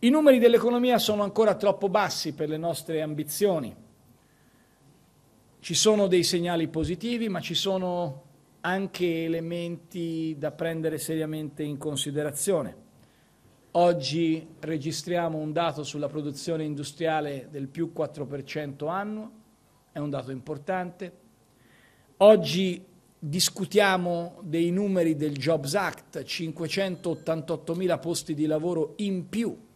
I numeri dell'economia sono ancora troppo bassi per le nostre ambizioni. Ci sono dei segnali positivi, ma ci sono anche elementi da prendere seriamente in considerazione. Oggi registriamo un dato sulla produzione industriale del più 4% annuo, è un dato importante. Oggi discutiamo dei numeri del Jobs Act, 588 mila posti di lavoro in più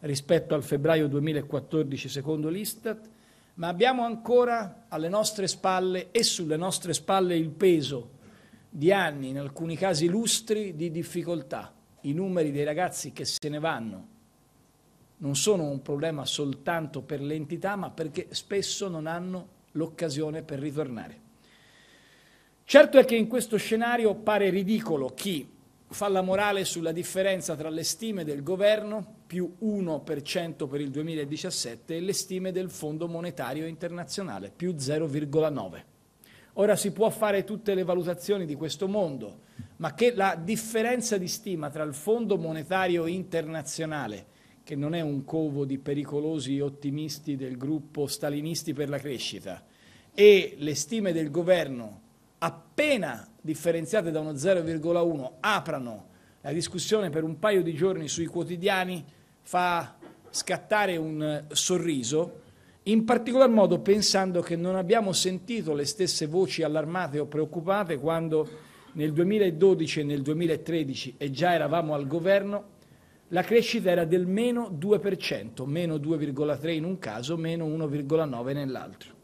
rispetto al febbraio 2014 secondo l'Istat, ma abbiamo ancora alle nostre spalle e sulle nostre spalle il peso di anni, in alcuni casi lustri, di difficoltà. I numeri dei ragazzi che se ne vanno non sono un problema soltanto per l'entità, ma perché spesso non hanno l'occasione per ritornare. Certo è che in questo scenario pare ridicolo chi fa la morale sulla differenza tra le stime del governo più 1% per il 2017 e le stime del Fondo Monetario Internazionale più 0,9. Ora si può fare tutte le valutazioni di questo mondo, ma che la differenza di stima tra il Fondo Monetario Internazionale, che non è un covo di pericolosi ottimisti del gruppo stalinisti per la crescita, e le stime del governo appena differenziate da uno 0,1 aprano la discussione per un paio di giorni sui quotidiani fa scattare un eh, sorriso, in particolar modo pensando che non abbiamo sentito le stesse voci allarmate o preoccupate quando nel 2012 e nel 2013, e già eravamo al governo, la crescita era del meno 2%, meno 2,3 in un caso, meno 1,9 nell'altro.